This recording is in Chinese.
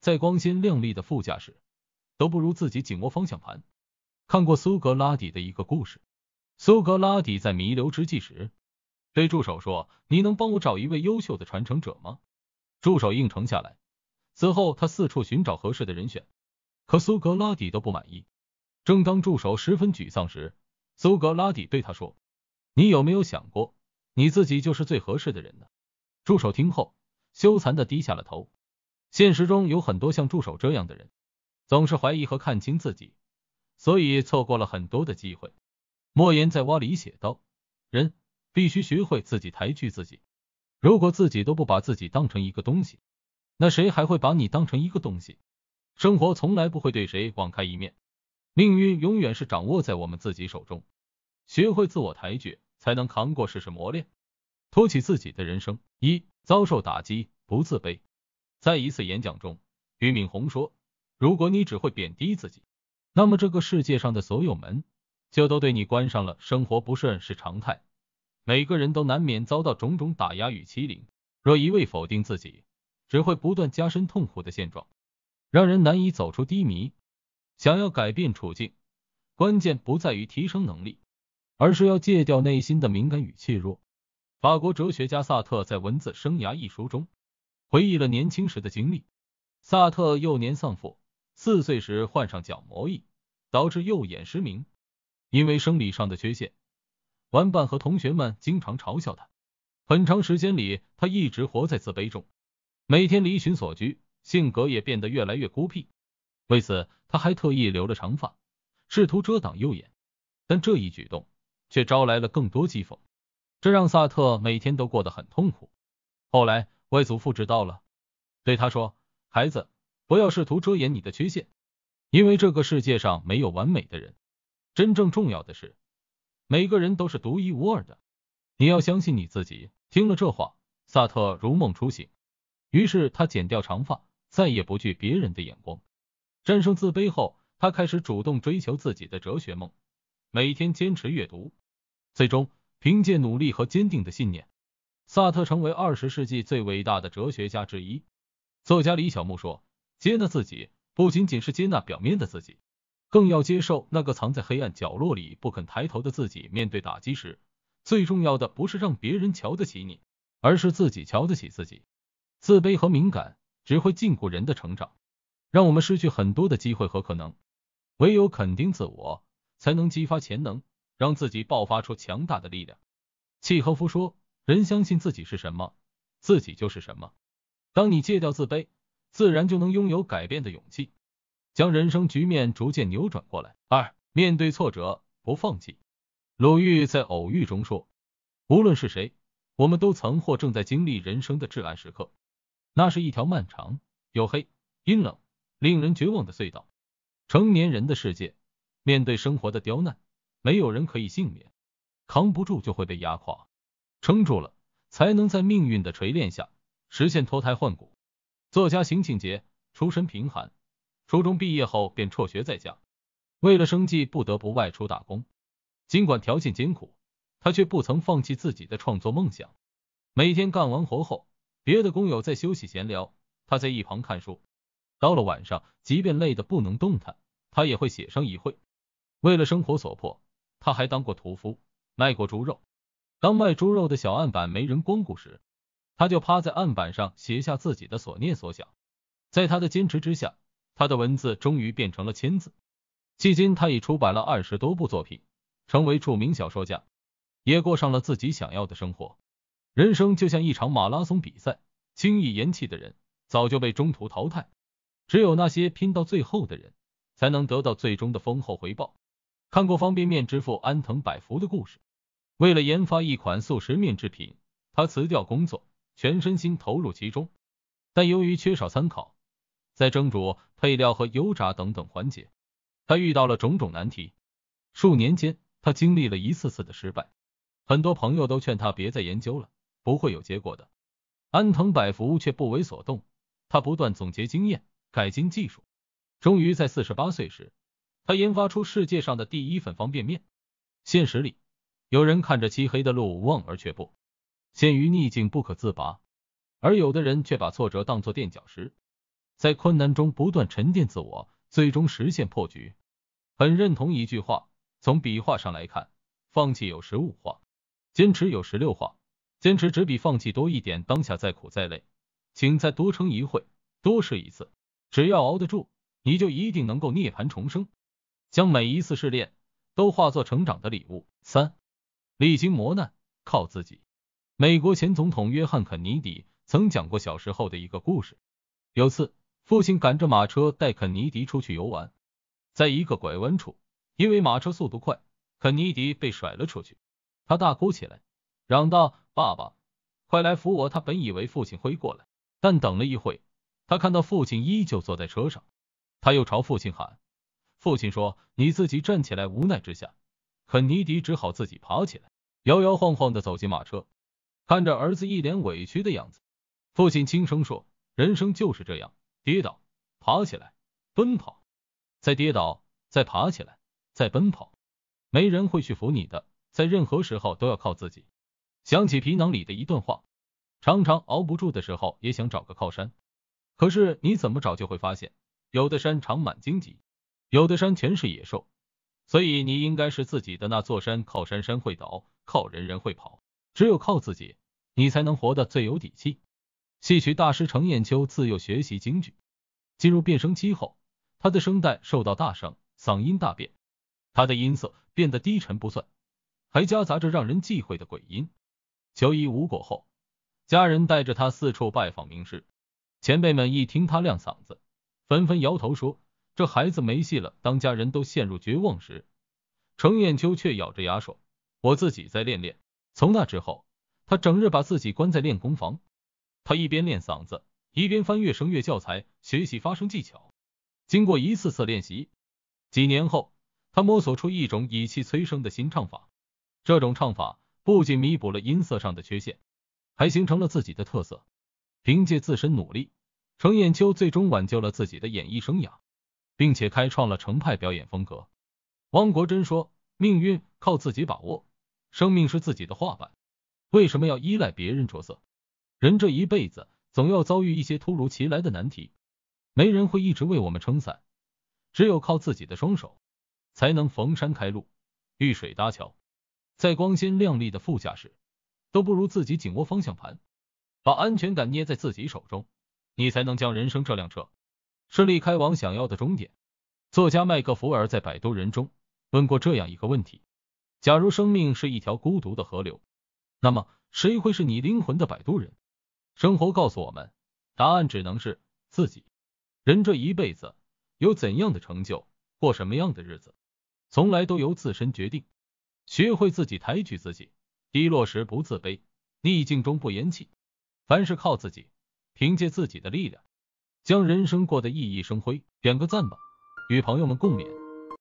在光鲜亮丽的副驾驶，都不如自己紧握方向盘。看过苏格拉底的一个故事，苏格拉底在弥留之际时，对助手说：“你能帮我找一位优秀的传承者吗？”助手应承下来，此后他四处寻找合适的人选，可苏格拉底都不满意。正当助手十分沮丧时，苏格拉底对他说：“你有没有想过，你自己就是最合适的人呢？”助手听后，羞惭的低下了头。现实中有很多像助手这样的人，总是怀疑和看清自己，所以错过了很多的机会。莫言在《蛙》里写道：人必须学会自己抬举自己。如果自己都不把自己当成一个东西，那谁还会把你当成一个东西？生活从来不会对谁网开一面，命运永远是掌握在我们自己手中。学会自我抬举，才能扛过世事磨练，托起自己的人生。一遭受打击不自卑。在一次演讲中，俞敏洪说：“如果你只会贬低自己，那么这个世界上的所有门就都对你关上了。生活不顺是常态，每个人都难免遭到种种打压与欺凌。若一味否定自己，只会不断加深痛苦的现状，让人难以走出低迷。想要改变处境，关键不在于提升能力，而是要戒掉内心的敏感与怯弱。”法国哲学家萨特在《文字生涯》一书中。回忆了年轻时的经历，萨特幼年丧父，四岁时患上角膜异，导致右眼失明。因为生理上的缺陷，玩伴和同学们经常嘲笑他。很长时间里，他一直活在自卑中，每天离群索居，性格也变得越来越孤僻。为此，他还特意留了长发，试图遮挡右眼，但这一举动却招来了更多讥讽，这让萨特每天都过得很痛苦。后来。外祖父知道了，对他说：“孩子，不要试图遮掩你的缺陷，因为这个世界上没有完美的人。真正重要的是，每个人都是独一无二的。你要相信你自己。”听了这话，萨特如梦初醒。于是他剪掉长发，再也不惧别人的眼光。战胜自卑后，他开始主动追求自己的哲学梦，每天坚持阅读。最终，凭借努力和坚定的信念。萨特成为二十世纪最伟大的哲学家之一。作家李小牧说：“接纳自己，不仅仅是接纳表面的自己，更要接受那个藏在黑暗角落里不肯抬头的自己。面对打击时，最重要的不是让别人瞧得起你，而是自己瞧得起自己。自卑和敏感只会禁锢人的成长，让我们失去很多的机会和可能。唯有肯定自我，才能激发潜能，让自己爆发出强大的力量。”契诃夫说。人相信自己是什么，自己就是什么。当你戒掉自卑，自然就能拥有改变的勇气，将人生局面逐渐扭转过来。二，面对挫折不放弃。鲁豫在偶遇中说：“无论是谁，我们都曾或正在经历人生的至暗时刻，那是一条漫长、黝黑、阴冷、令人绝望的隧道。成年人的世界，面对生活的刁难，没有人可以幸免，扛不住就会被压垮。”撑住了，才能在命运的锤炼下实现脱胎换骨。作家邢庆杰出身贫寒，初中毕业后便辍学在家，为了生计不得不外出打工。尽管条件艰苦，他却不曾放弃自己的创作梦想。每天干完活后，别的工友在休息闲聊，他在一旁看书。到了晚上，即便累得不能动弹，他也会写上一会。为了生活所迫，他还当过屠夫，卖过猪肉。当卖猪肉的小案板没人光顾时，他就趴在案板上写下自己的所念所想。在他的坚持之下，他的文字终于变成了千字。迄今，他已出版了二十多部作品，成为著名小说家，也过上了自己想要的生活。人生就像一场马拉松比赛，轻易言弃的人早就被中途淘汰，只有那些拼到最后的人，才能得到最终的丰厚回报。看过《方便面之父》安藤百福的故事。为了研发一款素食面制品，他辞掉工作，全身心投入其中。但由于缺少参考，在蒸煮、配料和油炸等等环节，他遇到了种种难题。数年间，他经历了一次次的失败，很多朋友都劝他别再研究了，不会有结果的。安藤百福却不为所动，他不断总结经验，改进技术。终于在四十八岁时，他研发出世界上的第一份方便面。现实里。有人看着漆黑的路望而却步，陷于逆境不可自拔；而有的人却把挫折当作垫脚石，在困难中不断沉淀自我，最终实现破局。很认同一句话：从笔画上来看，放弃有十五画，坚持有十六画。坚持只比放弃多一点。当下再苦再累，请再多撑一会，多试一次。只要熬得住，你就一定能够涅槃重生，将每一次试炼都化作成长的礼物。三。历经磨难，靠自己。美国前总统约翰·肯尼迪曾讲过小时候的一个故事。有次，父亲赶着马车带肯尼迪出去游玩，在一个拐弯处，因为马车速度快，肯尼迪被甩了出去。他大哭起来，嚷道：“爸爸，快来扶我！”他本以为父亲会过来，但等了一会，他看到父亲依旧坐在车上，他又朝父亲喊：“父亲说，你自己站起来。”无奈之下，肯尼迪只好自己爬起来。摇摇晃晃的走进马车，看着儿子一脸委屈的样子，父亲轻声说：“人生就是这样，跌倒，爬起来，奔跑，再跌倒，再爬起来，再奔跑。没人会去扶你的，在任何时候都要靠自己。”想起皮囊里的一段话，常常熬不住的时候也想找个靠山，可是你怎么找就会发现，有的山长满荆棘，有的山全是野兽，所以你应该是自己的那座山，靠山山会倒。靠人人会跑，只有靠自己，你才能活得最有底气。戏曲大师程砚秋自幼学习京剧，进入变声期后，他的声带受到大伤，嗓音大变，他的音色变得低沉不算，还夹杂着让人忌讳的鬼音。求医无果后，家人带着他四处拜访名师，前辈们一听他亮嗓子，纷纷摇头说这孩子没戏了。当家人都陷入绝望时，程砚秋却咬着牙说。我自己再练练。从那之后，他整日把自己关在练功房，他一边练嗓子，一边翻阅声乐教材，学习发声技巧。经过一次次练习，几年后，他摸索出一种以气催声的新唱法。这种唱法不仅弥补了音色上的缺陷，还形成了自己的特色。凭借自身努力，程砚秋最终挽救了自己的演艺生涯，并且开创了程派表演风格。汪国真说：“命运靠自己把握。”生命是自己的画板，为什么要依赖别人着色？人这一辈子总要遭遇一些突如其来的难题，没人会一直为我们撑伞，只有靠自己的双手，才能逢山开路，遇水搭桥。在光鲜亮丽的副驾驶，都不如自己紧握方向盘，把安全感捏在自己手中，你才能将人生这辆车，顺利开往想要的终点。作家麦克弗尔在《摆渡人》中问过这样一个问题。假如生命是一条孤独的河流，那么谁会是你灵魂的摆渡人？生活告诉我们，答案只能是自己。人这一辈子，有怎样的成就，过什么样的日子，从来都由自身决定。学会自己抬举自己，低落时不自卑，逆境中不言弃。凡事靠自己，凭借自己的力量，将人生过得熠熠生辉。点个赞吧，与朋友们共勉。